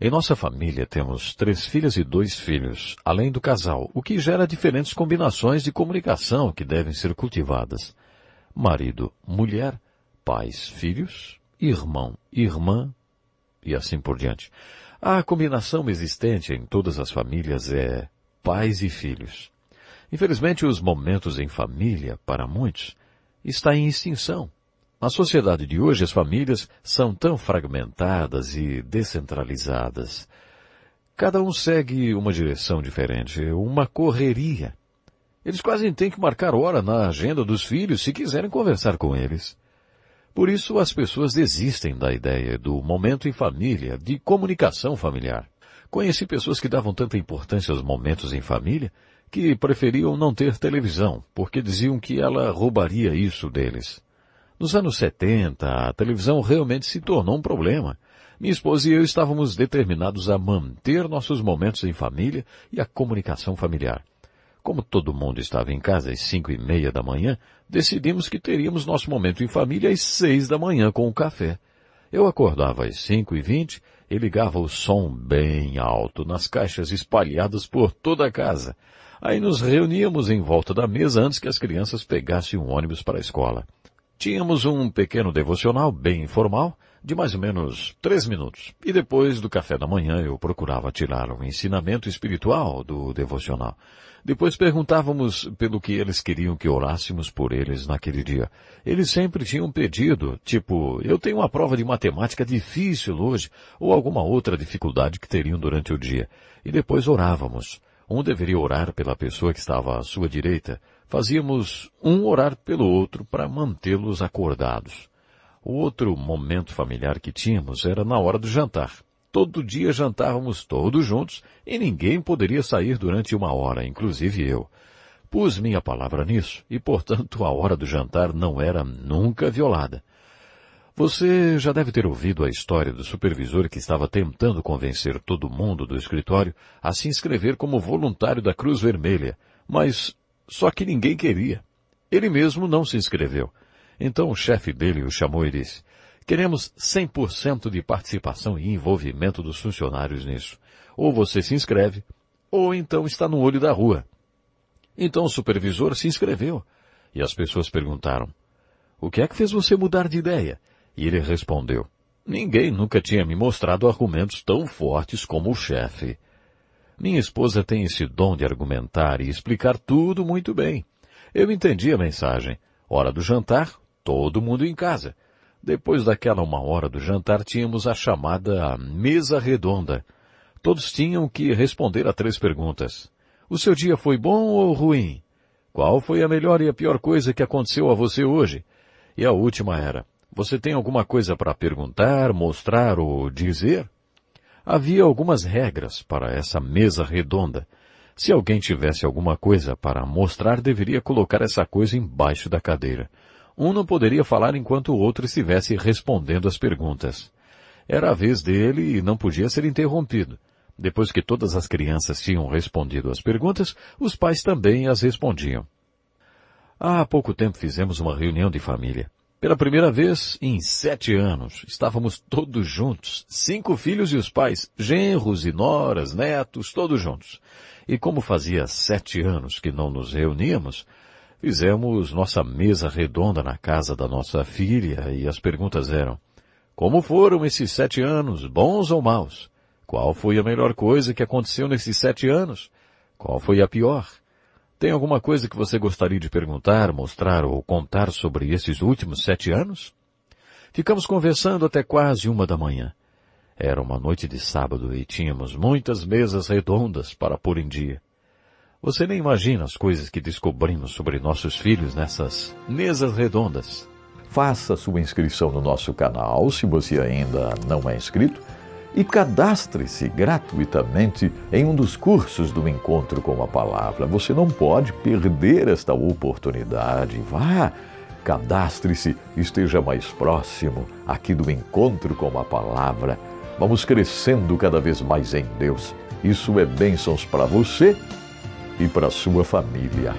Em nossa família temos três filhas e dois filhos, além do casal, o que gera diferentes combinações de comunicação que devem ser cultivadas. Marido, mulher, pais, filhos, irmão, irmã e assim por diante. A combinação existente em todas as famílias é pais e filhos. Infelizmente, os momentos em família, para muitos, está em extinção. Na sociedade de hoje, as famílias são tão fragmentadas e descentralizadas. Cada um segue uma direção diferente, uma correria. Eles quase têm que marcar hora na agenda dos filhos se quiserem conversar com eles. Por isso, as pessoas desistem da ideia do momento em família, de comunicação familiar. Conheci pessoas que davam tanta importância aos momentos em família que preferiam não ter televisão, porque diziam que ela roubaria isso deles. Nos anos 70, a televisão realmente se tornou um problema. Minha esposa e eu estávamos determinados a manter nossos momentos em família e a comunicação familiar. Como todo mundo estava em casa às cinco e meia da manhã, decidimos que teríamos nosso momento em família às seis da manhã com o um café. Eu acordava às cinco e vinte e ligava o som bem alto nas caixas espalhadas por toda a casa. Aí nos reuníamos em volta da mesa antes que as crianças pegassem um ônibus para a escola. Tínhamos um pequeno devocional bem informal, de mais ou menos três minutos, e depois do café da manhã eu procurava tirar um ensinamento espiritual do devocional. Depois perguntávamos pelo que eles queriam que orássemos por eles naquele dia. Eles sempre tinham pedido, tipo, eu tenho uma prova de matemática difícil hoje, ou alguma outra dificuldade que teriam durante o dia. E depois orávamos. Um deveria orar pela pessoa que estava à sua direita, Fazíamos um orar pelo outro para mantê-los acordados. O outro momento familiar que tínhamos era na hora do jantar. Todo dia jantávamos todos juntos e ninguém poderia sair durante uma hora, inclusive eu. Pus minha palavra nisso e, portanto, a hora do jantar não era nunca violada. Você já deve ter ouvido a história do supervisor que estava tentando convencer todo mundo do escritório a se inscrever como voluntário da Cruz Vermelha, mas só que ninguém queria. Ele mesmo não se inscreveu. Então o chefe dele o chamou e disse, queremos 100% de participação e envolvimento dos funcionários nisso. Ou você se inscreve, ou então está no olho da rua. Então o supervisor se inscreveu. E as pessoas perguntaram, o que é que fez você mudar de ideia? E ele respondeu, ninguém nunca tinha me mostrado argumentos tão fortes como o chefe. Minha esposa tem esse dom de argumentar e explicar tudo muito bem. Eu entendi a mensagem. Hora do jantar, todo mundo em casa. Depois daquela uma hora do jantar, tínhamos a chamada mesa redonda. Todos tinham que responder a três perguntas. O seu dia foi bom ou ruim? Qual foi a melhor e a pior coisa que aconteceu a você hoje? E a última era, você tem alguma coisa para perguntar, mostrar ou dizer? Havia algumas regras para essa mesa redonda. Se alguém tivesse alguma coisa para mostrar, deveria colocar essa coisa embaixo da cadeira. Um não poderia falar enquanto o outro estivesse respondendo as perguntas. Era a vez dele e não podia ser interrompido. Depois que todas as crianças tinham respondido as perguntas, os pais também as respondiam. Há pouco tempo fizemos uma reunião de família. Pela primeira vez em sete anos, estávamos todos juntos, cinco filhos e os pais, genros e noras, netos, todos juntos. E como fazia sete anos que não nos reuníamos, fizemos nossa mesa redonda na casa da nossa filha e as perguntas eram, como foram esses sete anos, bons ou maus? Qual foi a melhor coisa que aconteceu nesses sete anos? Qual foi a pior? Tem alguma coisa que você gostaria de perguntar, mostrar ou contar sobre esses últimos sete anos? Ficamos conversando até quase uma da manhã. Era uma noite de sábado e tínhamos muitas mesas redondas para pôr em dia. Você nem imagina as coisas que descobrimos sobre nossos filhos nessas mesas redondas. Faça sua inscrição no nosso canal se você ainda não é inscrito e cadastre-se gratuitamente em um dos cursos do Encontro com a Palavra. Você não pode perder esta oportunidade. Vá, cadastre-se, esteja mais próximo aqui do Encontro com a Palavra. Vamos crescendo cada vez mais em Deus. Isso é bênçãos para você e para sua família.